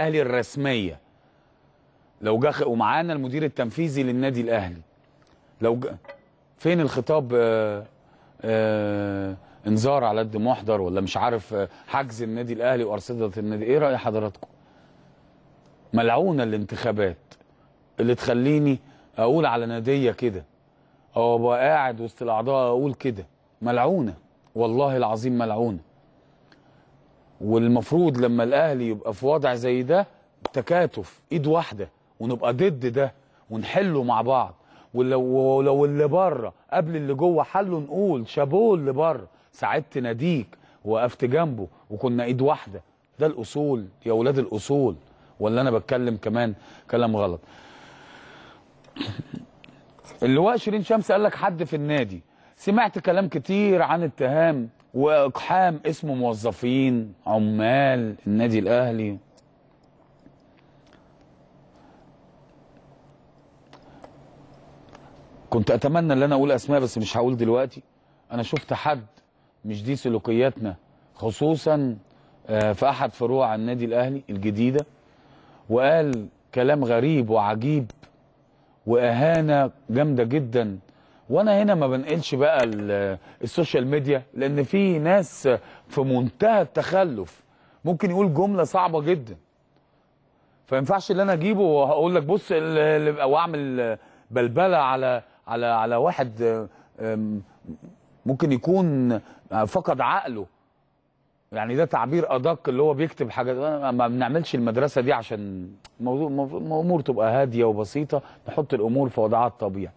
الاهلي الرسميه لو جه ومعانا المدير التنفيذي للنادي الاهلي لو جا فين الخطاب آآ آه، آآ آه، انذار على قد محضر ولا مش عارف آه، حجز النادي الاهلي وارصده النادي ايه راي حضراتكم ملعونه الانتخابات اللي تخليني اقول على ناديه كده او ابقى قاعد وسط الاعضاء اقول كده ملعونه والله العظيم ملعونه والمفروض لما الاهلي يبقى في وضع زي ده تكاتف ايد واحده ونبقى ضد ده ونحله مع بعض ولو ولو اللي بره قبل اللي جوه حله نقول شابوه اللي بره ساعدت ناديك وقفت جنبه وكنا ايد واحده ده الاصول يا اولاد الاصول ولا انا بتكلم كمان كلام غلط اللواء شيرين شمس قال لك حد في النادي سمعت كلام كتير عن اتهام واقحام اسم موظفين عمال النادي الاهلي كنت اتمنى ان انا اقول اسماء بس مش هقول دلوقتي انا شفت حد مش دي سلوكياتنا خصوصا آه، في احد فروع النادي الاهلي الجديده وقال كلام غريب وعجيب واهانه جامده جدا وانا هنا ما بنقلش بقى السوشيال ميديا لان في ناس في منتهى التخلف ممكن يقول جمله صعبه جدا فما ينفعش اللي انا اجيبه واقول لك بص او اعمل بلبله على على على واحد ممكن يكون فقد عقله يعني ده تعبير ادق اللي هو بيكتب حاجات ما بنعملش المدرسه دي عشان موضوع الامور تبقى هاديه وبسيطه نحط الامور في وضعها الطبيعي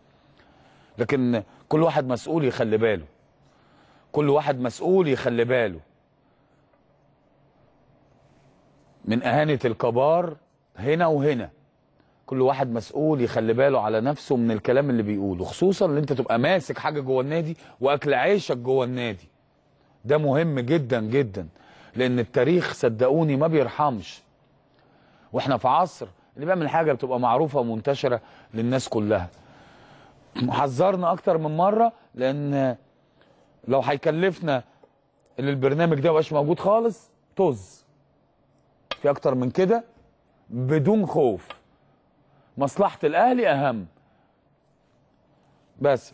لكن كل واحد مسؤول يخلي باله كل واحد مسؤول يخلي باله من اهانه الكبار هنا وهنا كل واحد مسؤول يخلي باله على نفسه من الكلام اللي بيقوله خصوصا ان انت تبقى ماسك حاجه جوه النادي واكل عيشك جوه النادي ده مهم جدا جدا لان التاريخ صدقوني ما بيرحمش واحنا في عصر اللي بيعمل حاجه بتبقى معروفه ومنتشره للناس كلها حذرنا اكتر من مره لان لو هيكلفنا ان البرنامج ده مبقاش موجود خالص طز في اكتر من كده بدون خوف مصلحه الاهلي اهم بس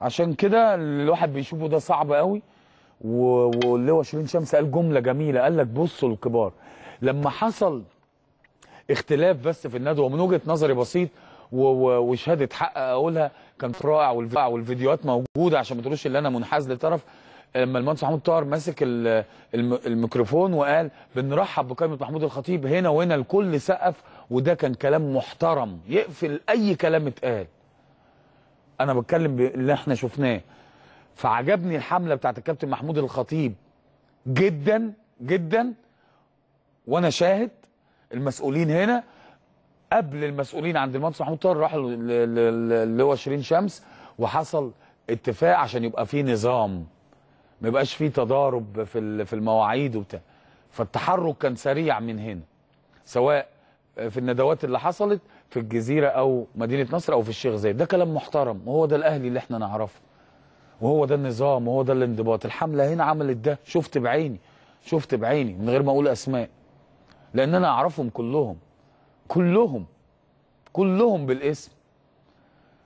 عشان كده الواحد بيشوفه ده صعب قوي واللي هو شيرين شمس قال جمله جميله قال لك بصوا للكبار لما حصل اختلاف بس في الندوه من وجهه نظري بسيط وشهاده حق اقولها كانت رائع والفيديوهات موجوده عشان ما تقولوش ان انا منحاز لطرف لما المهندس محمود طاهر ماسك الميكروفون وقال بنرحب بكلمه محمود الخطيب هنا وهنا الكل سقف وده كان كلام محترم يقفل اي كلام اتقال انا بتكلم باللي احنا شفناه فعجبني الحمله بتاعت الكابتن محمود الخطيب جدا جدا وانا شاهد المسؤولين هنا قبل المسؤولين عند المهندس محمود طاهر راح هو شيرين شمس وحصل اتفاق عشان يبقى في نظام ما يبقاش في تضارب في في المواعيد وبتاع فالتحرك كان سريع من هنا سواء في الندوات اللي حصلت في الجزيره او مدينه نصر او في الشيخ زايد ده كلام محترم وهو ده الاهلي اللي احنا نعرفه وهو ده النظام وهو ده الانضباط الحمله هنا عملت ده شفت بعيني شفت بعيني من غير ما اقول اسماء لان انا اعرفهم كلهم كلهم كلهم بالاسم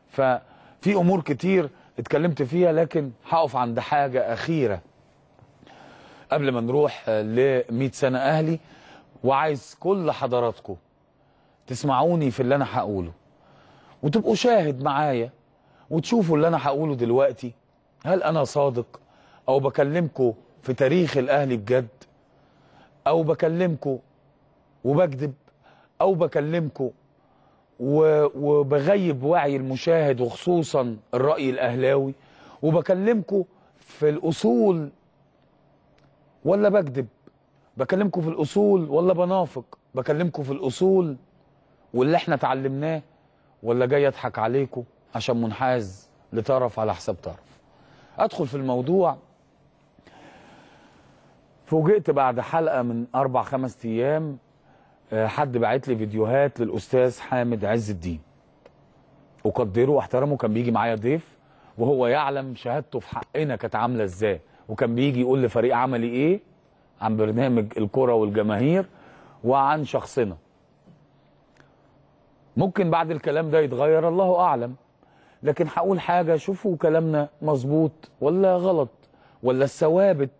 ففي امور كتير اتكلمت فيها لكن هقف عند حاجه اخيره قبل ما نروح ل 100 سنه اهلي وعايز كل حضراتكم تسمعوني في اللي انا هقوله وتبقوا شاهد معايا وتشوفوا اللي انا هقوله دلوقتي هل انا صادق او بكلمكم في تاريخ الاهلي بجد او بكلمكم وبكذب او بكلمكم وبغيب وعي المشاهد وخصوصا الراي الاهلاوي وبكلمكم في الاصول ولا بكذب بكلمكم في الاصول ولا بنافق بكلمكم في الاصول واللي احنا اتعلمناه ولا جاي اضحك عليكم عشان منحاز لطرف على حساب طرف ادخل في الموضوع فوجئت بعد حلقه من اربع خمس ايام آه، حد باعت لي فيديوهات للاستاذ حامد عز الدين اقدره واحترمه كان بيجي معايا ضيف وهو يعلم شهادته في حقنا كانت عامله ازاي وكان بيجي يقول لفريق عملي ايه عن برنامج الكره والجماهير وعن شخصنا ممكن بعد الكلام ده يتغير الله اعلم لكن هقول حاجه شوفوا كلامنا مظبوط ولا غلط ولا الثوابت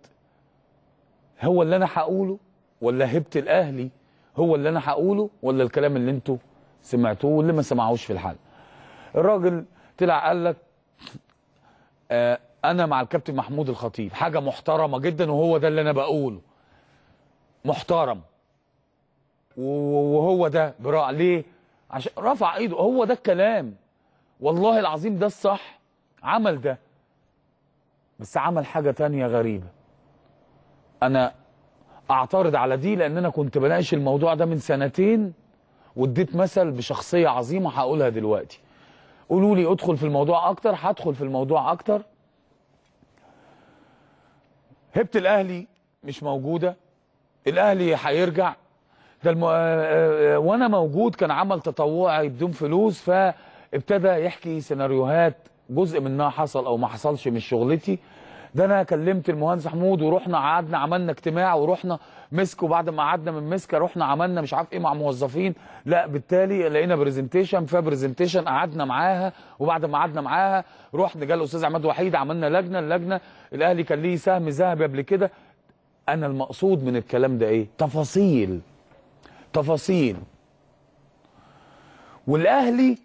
هو اللي انا هقوله ولا هبت الاهلي هو اللي انا هقوله ولا الكلام اللي انتوا سمعتوه واللي ما سمعوش في الحلقه الراجل طلع قال لك آه انا مع الكابتن محمود الخطيب حاجه محترمه جدا وهو ده اللي انا بقوله محترم وهو ده براء ليه عشان رفع ايده هو ده الكلام والله العظيم ده الصح عمل ده بس عمل حاجه تانية غريبه انا اعترض على دي لان انا كنت بناقش الموضوع ده من سنتين واديت مثل بشخصيه عظيمه هقولها دلوقتي قولوا لي ادخل في الموضوع اكتر هدخل في الموضوع اكتر هبت الاهلي مش موجوده الاهلي هيرجع ده الم... آه، آه، آه، وانا موجود كان عمل تطوعي بدون فلوس فابتدى يحكي سيناريوهات جزء منها حصل او ما حصلش من شغلتي ده انا كلمت المهندس حمود ورحنا قعدنا عملنا اجتماع ورحنا مسك وبعد ما قعدنا من مسكه رحنا عملنا مش عارف ايه مع موظفين لا بالتالي لقينا برزنتيشن فبرزنتيشن قعدنا معاها وبعد ما قعدنا معاها رحنا جه الاستاذ عماد وحيد عملنا لجنه اللجنه الاهلي كان ليه سهم ذهبي قبل كده انا المقصود من الكلام ده ايه تفاصيل تفاصيل والاهلي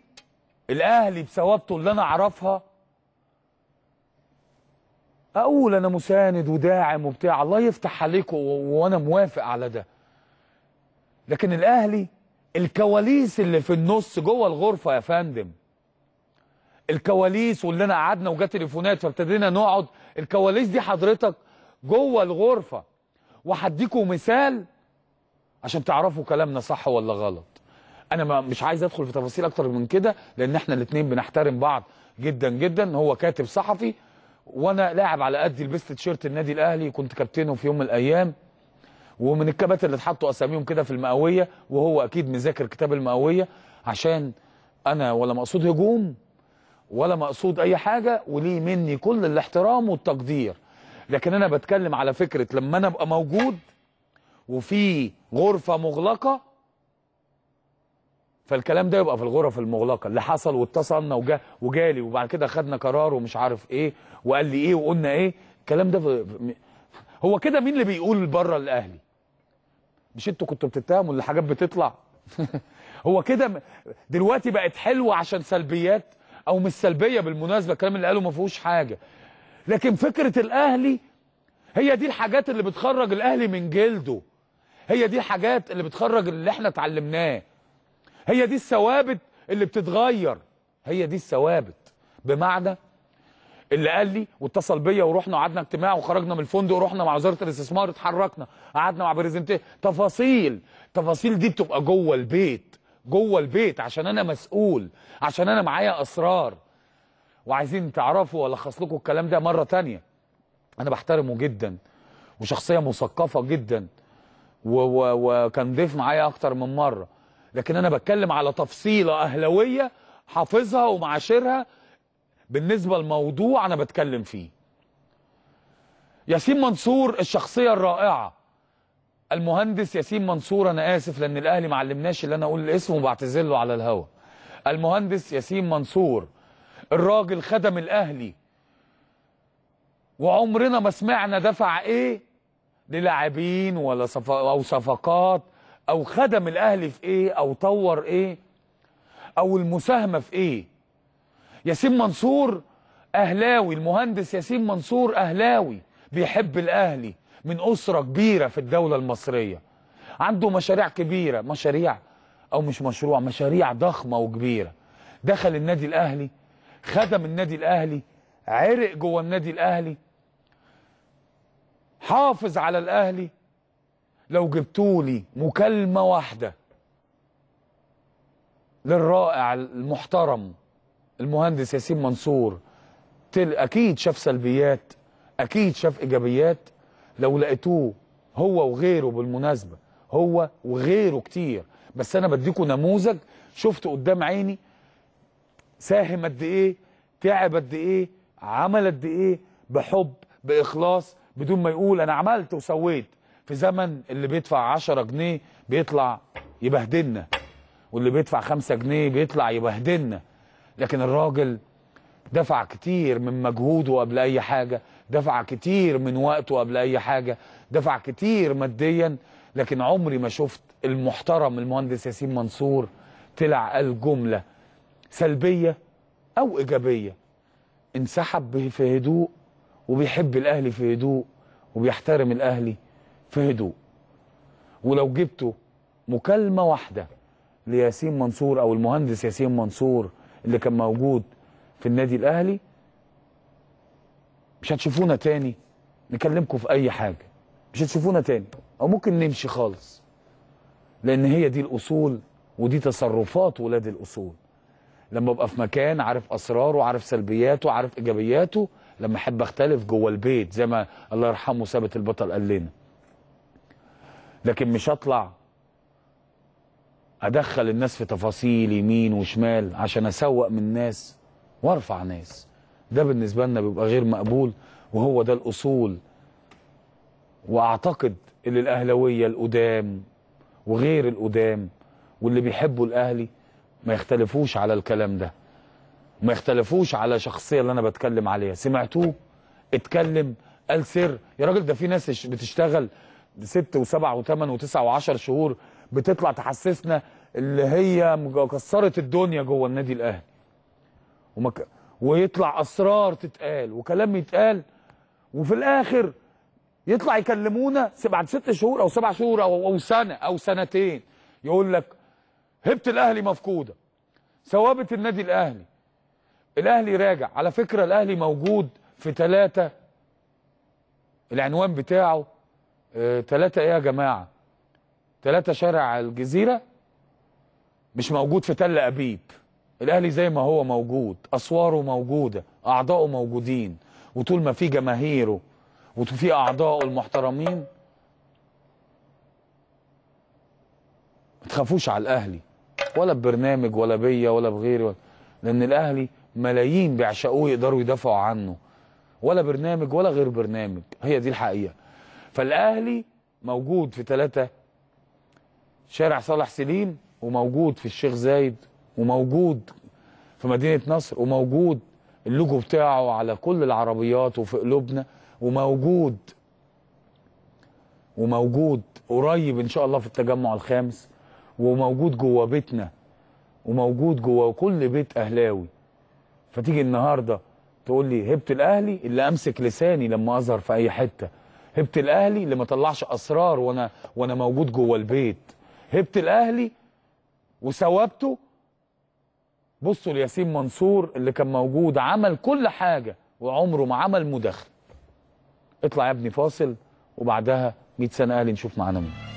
الاهلي بثوابته اللي انا اعرفها اقول انا مساند وداعم وبتاع الله يفتح عليكم وانا موافق على ده لكن الاهلي الكواليس اللي في النص جوه الغرفه يا فندم الكواليس واللي انا قعدنا وجا تليفونات فابتدينا نقعد الكواليس دي حضرتك جوه الغرفه وهديكم مثال عشان تعرفوا كلامنا صح ولا غلط انا ما مش عايز ادخل في تفاصيل اكتر من كده لان احنا الاثنين بنحترم بعض جدا جدا هو كاتب صحفي وانا لاعب على قدي لبست تيشيرت النادي الاهلي كنت كابتنه في يوم من الايام ومن الكباتن اللي اتحطوا اساميهم كده في المئويه وهو اكيد مذاكر كتاب المئويه عشان انا ولا مقصود هجوم ولا مقصود اي حاجه وليه مني كل الاحترام والتقدير لكن انا بتكلم على فكره لما انا ابقى موجود وفي غرفه مغلقه فالكلام ده يبقى في الغرف المغلقه اللي حصل واتصلنا وجا وجالي وبعد كده خدنا قرار ومش عارف ايه وقال لي ايه وقلنا ايه الكلام ده في هو كده مين اللي بيقول بره الاهلي مش انتوا كنتوا بتتهموا اللي حاجات بتطلع هو كده دلوقتي بقت حلوه عشان سلبيات او مش سلبيه بالمناسبه الكلام اللي قاله ما فيهوش حاجه لكن فكره الاهلي هي دي الحاجات اللي بتخرج الاهلي من جلده هي دي الحاجات اللي بتخرج اللي احنا اتعلمناه هي دي الثوابت اللي بتتغير هي دي الثوابت بمعنى اللي قال لي واتصل بيا ورحنا وقعدنا اجتماع وخرجنا من الفندق ورحنا مع وزاره الاستثمار اتحركنا قعدنا مع بريزنتيه تفاصيل تفاصيل دي بتبقى جوه البيت جوه البيت عشان انا مسؤول عشان انا معايا اسرار وعايزين تعرفوا والخص لكم الكلام ده مره تانية انا بحترمه جدا وشخصيه مثقفه جدا وكان ضيف معايا اكتر من مره لكن انا بتكلم على تفصيله اهلاويه حافظها ومعاشرها بالنسبه لموضوع انا بتكلم فيه ياسين منصور الشخصيه الرائعه المهندس ياسين منصور انا اسف لان الاهلي ما علمناش اللي انا اقول اسمه وبعتذر له على الهوا المهندس ياسين منصور الراجل خدم الاهلي وعمرنا ما سمعنا دفع ايه للاعبين ولا صف... او صفقات او خدم الاهلي في ايه او طور ايه او المساهمه في ايه ياسين منصور اهلاوي المهندس ياسين منصور اهلاوي بيحب الاهلي من اسره كبيره في الدوله المصريه عنده مشاريع كبيره مشاريع او مش مشروع مشاريع ضخمه وكبيره دخل النادي الاهلي خدم النادي الاهلي عرق جوه النادي الاهلي حافظ على الاهلي لو جبتولي مكالمة واحدة للرائع المحترم المهندس ياسين منصور تل أكيد شاف سلبيات أكيد شاف إيجابيات لو لقيتوه هو وغيره بالمناسبة هو وغيره كتير بس أنا بديكوا نموذج شفت قدام عيني ساهم قد إيه تعب قد إيه عمل قد إيه بحب بإخلاص بدون ما يقول أنا عملت وسويت في زمن اللي بيدفع 10 جنيه بيطلع يبهدلنا واللي بيدفع 5 جنيه بيطلع يبهدلنا لكن الراجل دفع كتير من مجهوده قبل اي حاجه دفع كتير من وقته قبل اي حاجه دفع كتير ماديا لكن عمري ما شفت المحترم المهندس ياسين منصور طلع قال جمله سلبيه او ايجابيه انسحب في هدوء وبيحب الاهلي في هدوء وبيحترم الاهلي في هدوء ولو جبته مكالمة واحدة لياسين منصور أو المهندس ياسين منصور اللي كان موجود في النادي الأهلي مش هتشوفونا تاني نكلمكم في أي حاجة مش هتشوفونا تاني أو ممكن نمشي خالص لأن هي دي الأصول ودي تصرفات ولاد الأصول لما ابقى في مكان عارف اسراره عارف سلبياته عارف ايجابياته لما احب اختلف جوه البيت زي ما الله يرحمه ثابت البطل قال لنا لكن مش هطلع ادخل الناس في تفاصيل يمين وشمال عشان اسوق من ناس وارفع ناس ده بالنسبه لنا بيبقى غير مقبول وهو ده الاصول واعتقد ان الاهلاويه القدام وغير القدام واللي بيحبوا الاهلي ما يختلفوش على الكلام ده ما يختلفوش على الشخصيه اللي انا بتكلم عليها سمعتوه اتكلم قال سر يا راجل ده في ناس بتشتغل ست وسبع وثمان وتسع وعشر شهور بتطلع تحسسنا اللي هي كسرت الدنيا جوه النادي الاهلي ومك... ويطلع اسرار تتقال وكلام يتقال وفي الاخر يطلع يكلمونا بعد ست شهور او سبع شهور او او سنه او سنتين يقول لك هبه الاهلي مفقوده ثوابت النادي الاهلي الاهلي راجع على فكره الاهلي موجود في ثلاثه العنوان بتاعه ثلاثة ايه يا جماعة ثلاثة شارع الجزيرة مش موجود في تل أبيب الأهلي زي ما هو موجود أسواره موجودة أعضاؤه موجودين وطول ما في جماهيره وفي أعضاؤه المحترمين ما تخافوش على الأهلي ولا ببرنامج ولا بيا ولا بغيري ولا لأن الأهلي ملايين بيعشقوه يقدروا يدافعوا عنه ولا برنامج ولا غير برنامج هي دي الحقيقة فالاهلي موجود في ثلاثه شارع صالح سليم وموجود في الشيخ زايد وموجود في مدينه نصر وموجود اللوجو بتاعه على كل العربيات وفي قلوبنا وموجود وموجود قريب ان شاء الله في التجمع الخامس وموجود جوه بيتنا وموجود جوه كل بيت اهلاوي فتيجي النهارده تقول لي هبت الاهلي اللي امسك لساني لما اظهر في اي حته هبت الاهلي اللي ما طلعش اسرار وانا وانا موجود جوه البيت هبت الاهلي وثوابته بصوا لياسين منصور اللي كان موجود عمل كل حاجه وعمره ما عمل مداخله اطلع يا ابني فاصل وبعدها 100 سنه اهلي نشوف معانا مين